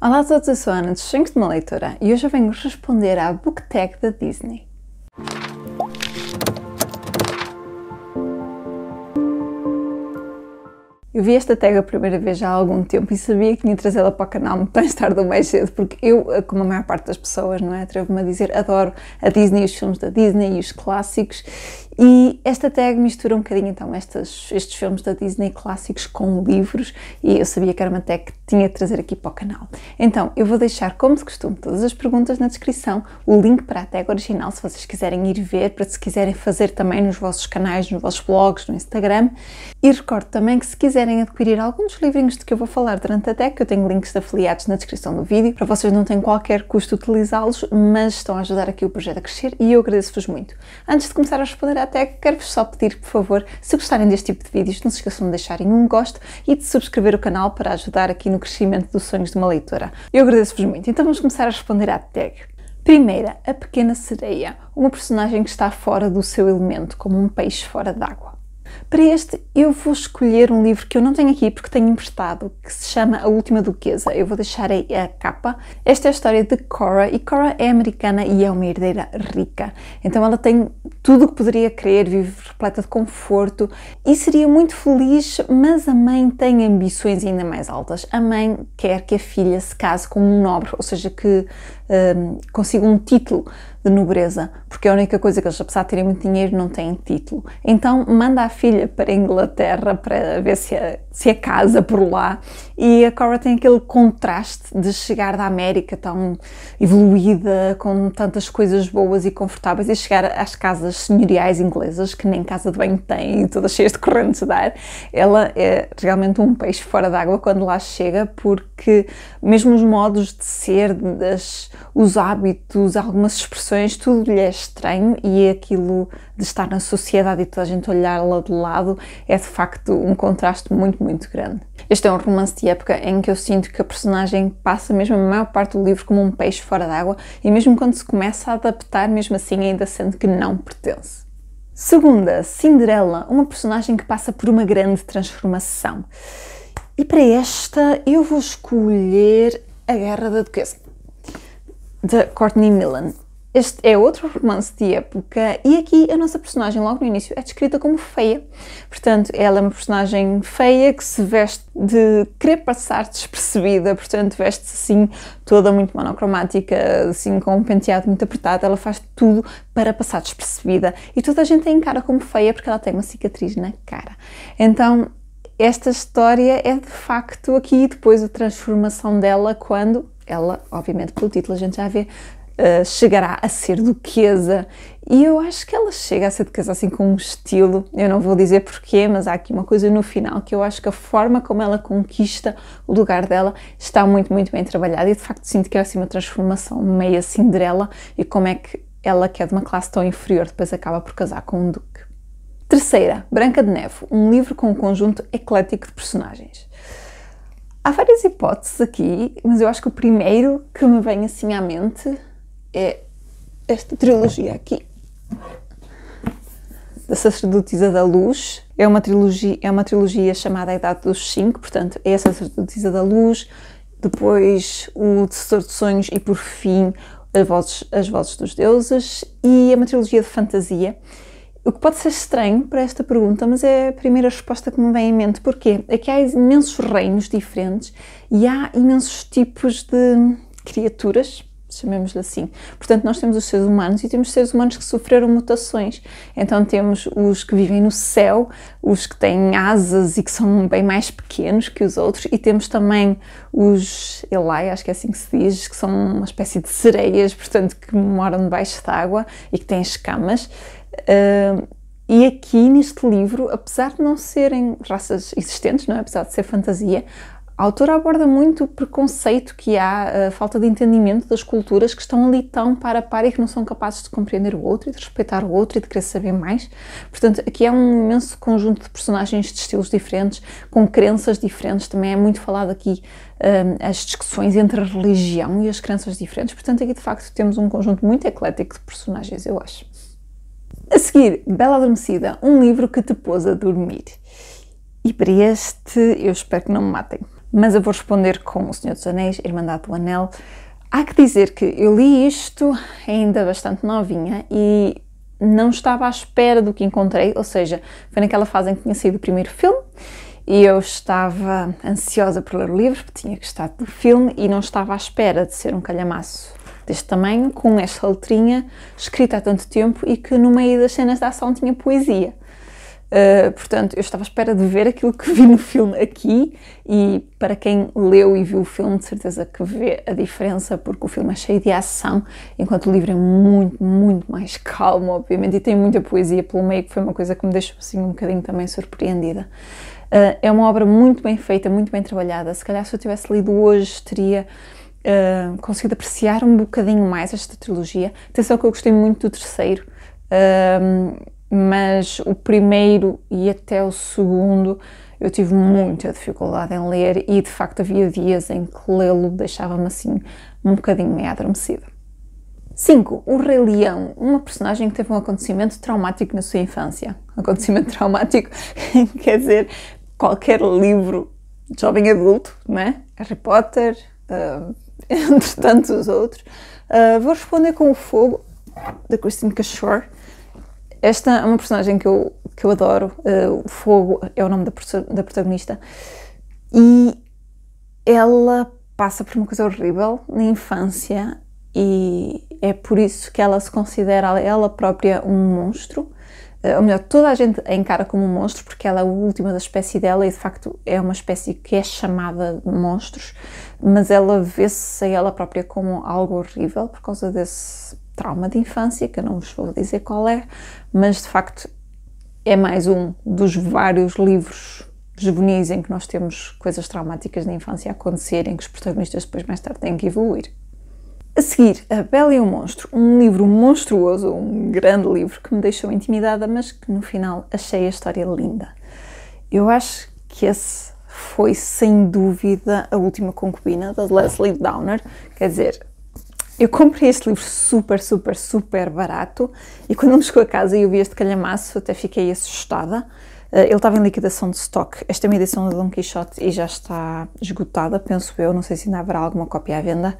Olá a todos, eu sou a Ana de Xinco de uma Leitora e hoje eu venho responder à Book Tag da Disney. Eu vi esta tag a primeira vez já há algum tempo e sabia que tinha trazê-la para o canal mais tarde ou mais cedo, porque eu, como a maior parte das pessoas, não é, atrevo-me a dizer, adoro a Disney, os filmes da Disney e os clássicos, e esta tag mistura um bocadinho então estes, estes filmes da Disney clássicos com livros e eu sabia que era uma tag que tinha de trazer aqui para o canal. Então eu vou deixar, como de costume, todas as perguntas na descrição, o link para a tag original se vocês quiserem ir ver, para se quiserem fazer também nos vossos canais, nos vossos blogs, no Instagram. E recordo também que se quiserem adquirir alguns livrinhos de que eu vou falar durante a tag, eu tenho links de afiliados na descrição do vídeo, para vocês não têm qualquer custo utilizá-los, mas estão a ajudar aqui o projeto a crescer e eu agradeço-vos muito. Antes de começar a responder à até quero-vos só pedir, por favor, se gostarem deste tipo de vídeos, não se esqueçam de deixarem um gosto e de subscrever o canal para ajudar aqui no crescimento dos sonhos de uma leitora. Eu agradeço-vos muito. Então vamos começar a responder à tag. Primeira, a pequena sereia, uma personagem que está fora do seu elemento, como um peixe fora d'água. Para este, eu vou escolher um livro que eu não tenho aqui porque tenho emprestado, que se chama A Última Duquesa. Eu vou deixar aí a capa. Esta é a história de Cora, e Cora é americana e é uma herdeira rica. Então ela tem tudo o que poderia querer, vive repleta de conforto e seria muito feliz, mas a mãe tem ambições ainda mais altas. A mãe quer que a filha se case com um nobre, ou seja, que um, consiga um título de nobreza, porque é a única coisa que eles, apesar de terem muito dinheiro, não têm título. Então manda a filha para a Inglaterra para ver se a, se a casa por lá. E a Cora tem aquele contraste de chegar da América tão evoluída, com tantas coisas boas e confortáveis, e chegar às casas senhoriais inglesas, que nem casa de banho tem, e todas cheias de correntes de ar. Ela é realmente um peixe fora d'água quando lá chega, porque mesmo os modos de ser, das, os hábitos, algumas expressões situações, tudo lhe é estranho e é aquilo de estar na sociedade e toda a gente olhar lá de lado é de facto um contraste muito, muito grande. Este é um romance de época em que eu sinto que a personagem passa mesmo a maior parte do livro como um peixe fora d'água e mesmo quando se começa a adaptar, mesmo assim ainda sente que não pertence. Segunda, Cinderela, uma personagem que passa por uma grande transformação. E para esta eu vou escolher A Guerra da Duquesa, de Courtney Millen. Este é outro romance de época e aqui a nossa personagem, logo no início, é descrita como feia. Portanto, ela é uma personagem feia que se veste de querer passar despercebida, portanto, veste-se assim toda muito monocromática, assim com um penteado muito apertado. Ela faz tudo para passar despercebida e toda a gente a encara como feia porque ela tem uma cicatriz na cara. Então, esta história é de facto aqui depois a transformação dela quando ela, obviamente pelo título a gente já vê, eh, chegará a ser duquesa. E eu acho que ela chega a ser duquesa assim com um estilo, eu não vou dizer porquê, mas há aqui uma coisa no final que eu acho que a forma como ela conquista o lugar dela está muito, muito bem trabalhada e de facto sinto que é assim uma transformação meia Cinderela e como é que ela que é de uma classe tão inferior depois acaba por casar com um duque. Terceira, Branca de Neve, um livro com um conjunto eclético de personagens. Há várias hipóteses aqui, mas eu acho que o primeiro que me vem assim à mente é esta trilogia aqui da sacerdotisa da luz. É uma trilogia, é uma trilogia chamada A Idade dos Cinco, portanto, é a sacerdotisa da luz, depois o Tesouro de Sonhos e, por fim, as Vozes, as Vozes dos Deuses. E é uma trilogia de fantasia. O que pode ser estranho para esta pergunta, mas é a primeira resposta que me vem em mente. Porquê? É que há imensos reinos diferentes e há imensos tipos de criaturas chamemos-lhe assim. Portanto, nós temos os seres humanos e temos seres humanos que sofreram mutações. Então, temos os que vivem no céu, os que têm asas e que são bem mais pequenos que os outros, e temos também os Elai, acho que é assim que se diz, que são uma espécie de sereias, portanto, que moram debaixo d'água e que têm escamas. Uh, e aqui neste livro, apesar de não serem raças existentes, não é? apesar de ser fantasia, a autora aborda muito o preconceito que há, a falta de entendimento das culturas que estão ali tão para a par e que não são capazes de compreender o outro e de respeitar o outro e de querer saber mais. Portanto, aqui é um imenso conjunto de personagens de estilos diferentes, com crenças diferentes. Também é muito falado aqui um, as discussões entre a religião e as crenças diferentes. Portanto, aqui de facto temos um conjunto muito eclético de personagens, eu acho. A seguir, Bela Adormecida, um livro que te pôs a dormir. E para este, eu espero que não me matem mas eu vou responder com O Senhor dos Anéis, Irmandade do Anel. Há que dizer que eu li isto ainda bastante novinha e não estava à espera do que encontrei, ou seja, foi naquela fase em que tinha saído o primeiro filme e eu estava ansiosa por ler o livro, porque tinha gostado do filme e não estava à espera de ser um calhamaço deste tamanho, com esta letrinha escrita há tanto tempo e que no meio das cenas da ação tinha poesia. Uh, portanto, eu estava à espera de ver aquilo que vi no filme aqui, e para quem leu e viu o filme, de certeza que vê a diferença, porque o filme é cheio de ação, enquanto o livro é muito, muito mais calmo, obviamente, e tem muita poesia pelo meio, que foi uma coisa que me deixou assim um bocadinho também surpreendida. Uh, é uma obra muito bem feita, muito bem trabalhada. Se calhar se eu tivesse lido hoje, teria. Uh, conseguido apreciar um bocadinho mais esta trilogia. Atenção que eu gostei muito do terceiro. Uh, mas o primeiro e até o segundo eu tive muita dificuldade em ler e de facto havia dias em que lê-lo deixava-me assim um bocadinho meio adormecida. 5. O Rei Leão, uma personagem que teve um acontecimento traumático na sua infância. Acontecimento traumático quer dizer qualquer livro de jovem adulto, não é? Harry Potter, uh, entre tantos outros. Uh, vou responder com o fogo da Christine Cashore, esta é uma personagem que eu, que eu adoro. Uh, o Fogo é o nome da, da protagonista. E ela passa por uma coisa horrível na infância e é por isso que ela se considera ela própria um monstro. Eh, ou melhor, toda a gente a encara como um monstro porque ela é a última da espécie dela e de facto é uma espécie que é chamada de monstros, mas ela vê-se a ela própria como algo horrível por causa desse trauma de infância, que eu não vos vou dizer qual é, mas de facto é mais um dos vários livros juvenis em que nós temos coisas traumáticas da infância a acontecerem, que os protagonistas depois mais tarde têm que evoluir. A seguir, A Bela e o Monstro, um livro monstruoso, um grande livro que me deixou intimidada, mas que no final achei a história linda. Eu acho que esse foi sem dúvida a última concubina da Leslie Downer, quer dizer, eu comprei este livro super, super, super barato e quando me chegou a casa e eu vi este calhamaço até fiquei assustada. Eh, ele estava em liquidação de stock. Esta é uma edição do Don Quixote e já está esgotada, penso eu. Não sei se ainda haverá alguma cópia à venda.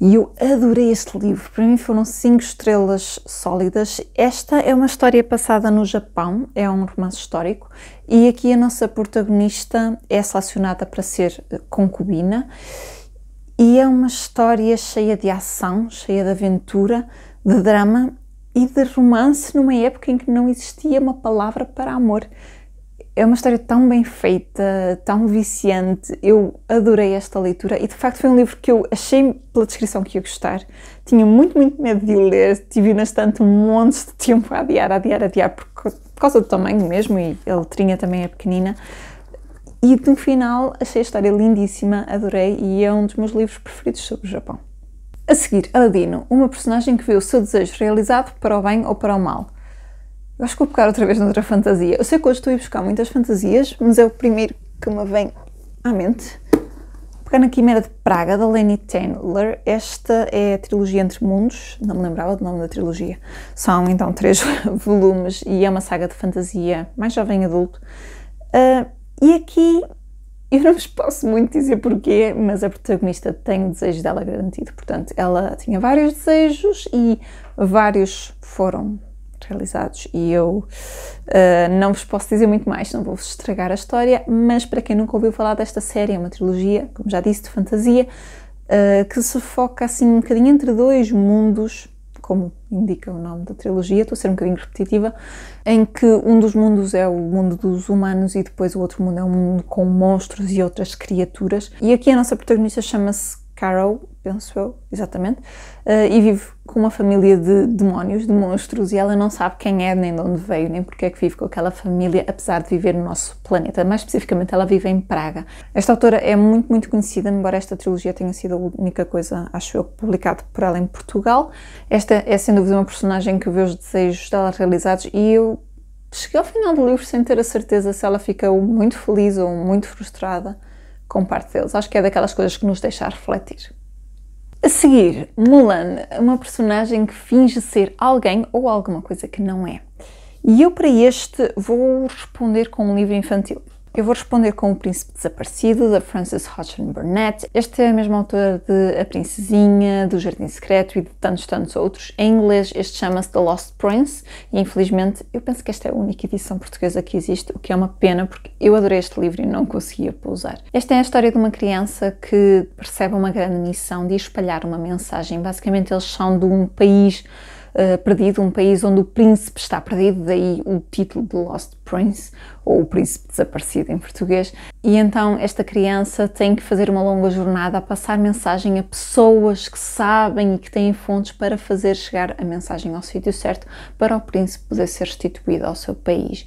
E eu adorei este livro. Para mim foram cinco estrelas sólidas. Esta é uma história passada no Japão, é um romance histórico, e aqui a nossa protagonista é selecionada para ser eh, concubina e é uma história cheia de ação, cheia de aventura, de drama e de romance numa época em que não existia uma palavra para amor. É uma história tão bem feita, tão viciante. Eu adorei esta leitura e de facto foi um livro que eu achei pela descrição que ia gostar. Tinha muito, muito medo de o ler, tive na estante um monte de tempo a adiar, a adiar, a adiar, por causa do tamanho mesmo e a letrinha também é pequenina. E no final achei a história lindíssima, adorei e é um dos meus livros preferidos sobre o Japão. A seguir, Aladino, uma personagem que vê o seu desejo realizado para o bem ou para o mal. Eu acho que vou pegar outra vez noutra fantasia. Eu sei que hoje estou a ir buscar muitas fantasias, mas é o primeiro que me vem à mente. Vou pegar na Quimera de Praga, da Leni Taylor. Esta é a trilogia Entre Mundos, não me lembrava do nome da trilogia. São então três volumes e é uma saga de fantasia mais jovem adulto. Uh, e aqui eu não vos posso muito dizer porquê, mas a protagonista tem o desejo dela garantido. Portanto, ela tinha vários desejos e vários foram realizados. E eu uh, não vos posso dizer muito mais, não vou-vos estragar a história, mas para quem nunca ouviu falar desta série, é uma trilogia, como já disse, de fantasia, uh, que se foca assim um bocadinho entre dois mundos, como indica o nome da trilogia, estou a ser um bocadinho repetitiva, em que um dos mundos é o mundo dos humanos e depois o outro mundo é um mundo com monstros e outras criaturas. E aqui a nossa protagonista chama-se Carol, penso eu, exatamente, uh, e vive com uma família de demónios, de monstros, e ela não sabe quem é, nem de onde veio, nem porque é que vive com aquela família, apesar de viver no nosso planeta. Mais especificamente, ela vive em Praga. Esta autora é muito, muito conhecida, embora esta trilogia tenha sido a única coisa, acho eu, publicada por ela em Portugal. Esta é, sem dúvida, uma personagem que vê os desejos dela realizados e eu cheguei ao final do livro sem ter a certeza se ela fica muito feliz ou muito frustrada com parte deles. Acho que é daquelas coisas que nos deixa a refletir. A seguir, Mulan, uma personagem que finge ser alguém ou alguma coisa que não é. E eu para este vou responder com um livro infantil. Eu vou responder com O Príncipe Desaparecido, da Frances Hodgson Burnett. Este é a mesma autora de A Princesinha, do Jardim Secreto e de tantos, tantos outros. Em inglês, este chama-se The Lost Prince e, infelizmente, eu penso que esta é a única edição portuguesa que existe, o que é uma pena porque eu adorei este livro e não conseguia pousar. Esta é a história de uma criança que percebe uma grande missão de espalhar uma mensagem. Basicamente, eles são de um país eh, perdido, um país onde o príncipe está perdido, daí o título de Lost Prince, ou o príncipe desaparecido em português. E então esta criança tem que fazer uma longa jornada a passar mensagem a pessoas que sabem e que têm fontes para fazer chegar a mensagem ao sítio certo para o príncipe poder ser restituído ao seu país.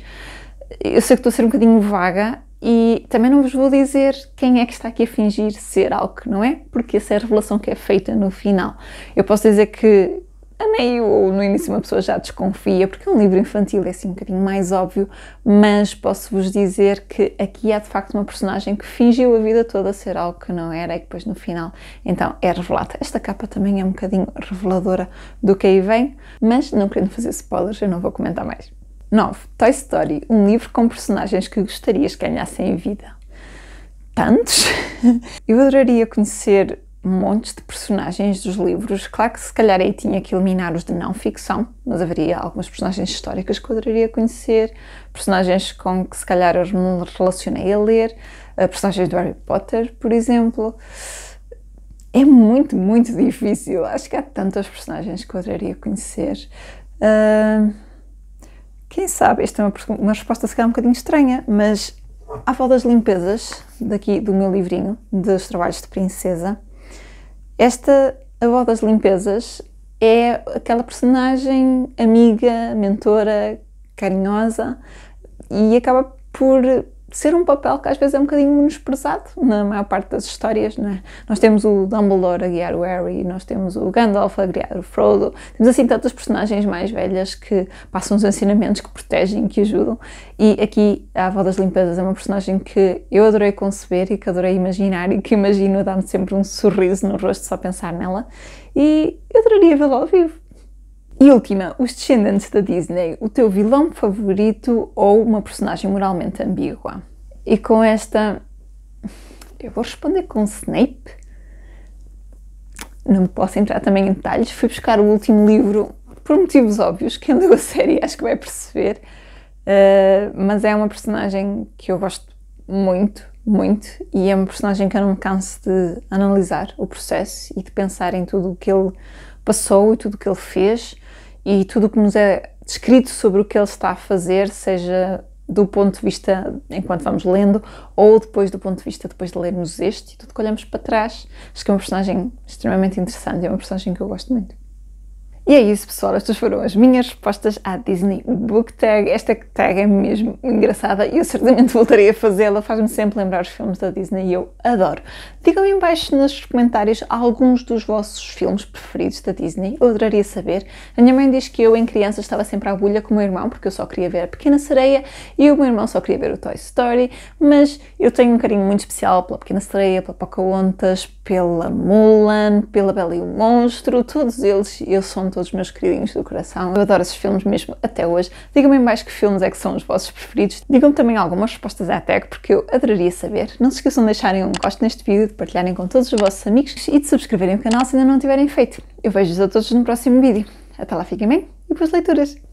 Eu sei que estou a ser um bocadinho vaga, e também não vos vou dizer quem é que está aqui a fingir ser algo que não é, porque essa é a revelação que é feita no final. Eu posso dizer que a meio ou no início uma pessoa já desconfia, porque um livro infantil é assim um bocadinho mais óbvio, mas posso-vos dizer que aqui há de facto uma personagem que fingiu a vida toda ser algo que não era e que depois no final então é revelada. Esta capa também é um bocadinho reveladora do que aí vem, mas não querendo fazer spoilers, eu não vou comentar mais. 9. Toy Story, um livro com personagens que gostarias que ganhassem vida. Tantos! Eu adoraria conhecer montes de personagens dos livros. Claro que se calhar aí tinha que eliminar os de não ficção, mas haveria algumas personagens históricas que eu adoraria conhecer, personagens com que se calhar eu me relacionei a ler, eh, personagens do Harry Potter, por exemplo. É muito, muito difícil. Acho que há tantas personagens que eu adoraria conhecer. Uh, quem sabe? Esta é uma, uma resposta se calhar um bocadinho estranha, mas à volta das limpezas daqui do meu livrinho dos trabalhos de princesa, esta avó das limpezas é aquela personagem amiga, mentora, carinhosa e acaba por ser um papel que às vezes é um bocadinho menosprezado na maior parte das histórias, não é? Nós temos o Dumbledore a guiar o Harry, nós temos o Gandalf a guiar o Frodo, temos assim tantas personagens mais velhas que passam os ensinamentos, que protegem, que ajudam, e aqui a Avó das Limpezas é uma personagem que eu adorei conceber e que adorei imaginar e que imagino dar-me sempre um sorriso no rosto só pensar nela, e eu adoraria vê-la ao vivo e última, os descendentes da Disney, o teu vilão favorito ou uma personagem moralmente ambígua? E com esta, eu vou responder com Snape. Não posso entrar também em detalhes. Fui buscar o último livro por motivos óbvios. Quem leu a série acho que vai perceber. Uh, mas é uma personagem que eu gosto muito, muito, e é uma personagem que eu não me canso de analisar o processo e de pensar em tudo o que ele passou e tudo o que ele fez e tudo o que nos é descrito sobre o que ele está a fazer, seja do ponto de vista enquanto vamos lendo, ou depois do ponto de vista depois de lermos este e tudo que olhamos para trás. Acho que é uma personagem extremamente interessante, é uma personagem que eu gosto muito. E é isso, pessoal. Estas foram as minhas respostas à Disney Book Tag. Esta tag é mesmo engraçada e eu certamente voltarei a fazê-la. Faz-me sempre lembrar os filmes da Disney e eu adoro. Digam-me embaixo nos comentários alguns dos vossos filmes preferidos da Disney. Eu adoraria saber. A minha mãe diz que eu, em criança, estava sempre à bolha com o meu irmão, porque eu só queria ver a Pequena Sereia e o meu irmão só queria ver o Toy Story. Mas eu tenho um carinho muito especial pela Pequena Sereia, pela Pocahontas, pela Mulan, pela Bela e o Monstro, todos eles, eu são todos meus queridinhos do coração. Eu adoro esses filmes mesmo até hoje. Digam-me mais que filmes é que são os vossos preferidos. Digam-me também algumas respostas à tag, porque eu adoraria saber. Não se esqueçam de deixarem um gosto neste vídeo, de partilharem com todos os vossos amigos e de subscreverem o canal se ainda não tiverem feito. Eu vejo-vos a todos no próximo vídeo. Até lá, fiquem bem e boas leituras!